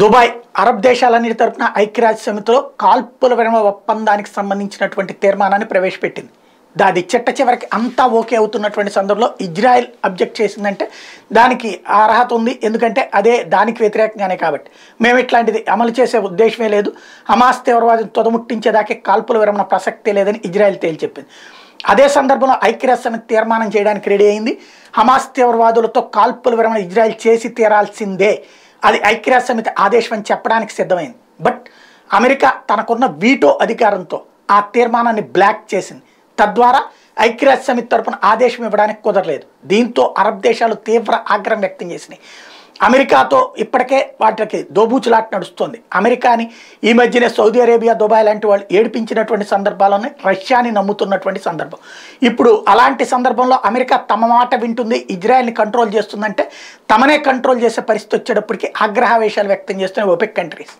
Dubai Arab దేశాలన్నిటి తరపున ఐక్యరాజ్య సమితిలో కాల్పుల విరమ ఒప్పందానికి సంబంధించినటువంటి తీర్మానాన్ని ప్రవేశపెట్టింది దాది చిట్ట చివరికి అంతా ఓకే అవుతున్నటువంటి సందర్భంలో ఇజ్రాయెల్ అబ్జెక్ట్ చేసిందంటే దానికి అర్హత ఉంది ఎందుకంటే అదే దానికి వ్యతిరేకంగానే కాబట్టి మేము ఇట్లాంటిది అమలు చేసే ఉద్దేశమే లేదు హమాస్ తీవ్రవాదం తొదముట్టించేదాకే కాల్పుల విరమణ ప్రసక్తే లేదని ఇజ్రాయెల్ తేల్చెప్పింది అదే సందర్భంలో ఐక్యరాజ్య సమితి తీర్మానం చేయడానికి రెడీ అయింది హమాస్ తీవ్రవాదులతో కాల్పుల విరమణ ఇజ్రాయెల్ చేసి తీరాల్సిందే అది ఐక్యరాజ్య సమితి ఆదేశం అని చెప్పడానికి సిద్ధమైంది బట్ అమెరికా తనకున్న వీటో అధికారంతో ఆ తీర్మానాన్ని బ్లాక్ చేసింది తద్వారా ఐక్యరాజ్య సమితి తరపున ఆదేశం ఇవ్వడానికి కుదరలేదు దీంతో అరబ్ దేశాలు తీవ్ర ఆగ్రహం వ్యక్తం చేసినాయి అమెరికాతో ఇప్పటికే వాటికి దోబూచులాట నడుస్తుంది అమెరికాని ఈ మధ్యనే సౌదీ అరేబియా దుబాయ్ లాంటి వాళ్ళు ఏడిపించినటువంటి సందర్భాలను రష్యాని నమ్ముతున్నటువంటి సందర్భం ఇప్పుడు అలాంటి సందర్భంలో అమెరికా తమ మాట వింటుంది ఇజ్రాయెల్ని కంట్రోల్ చేస్తుందంటే తమనే కంట్రోల్ చేసే పరిస్థితి వచ్చేటప్పటికి ఆగ్రహావేశాలు వ్యక్తం చేస్తున్నాయి ఒపెక్ కంట్రీస్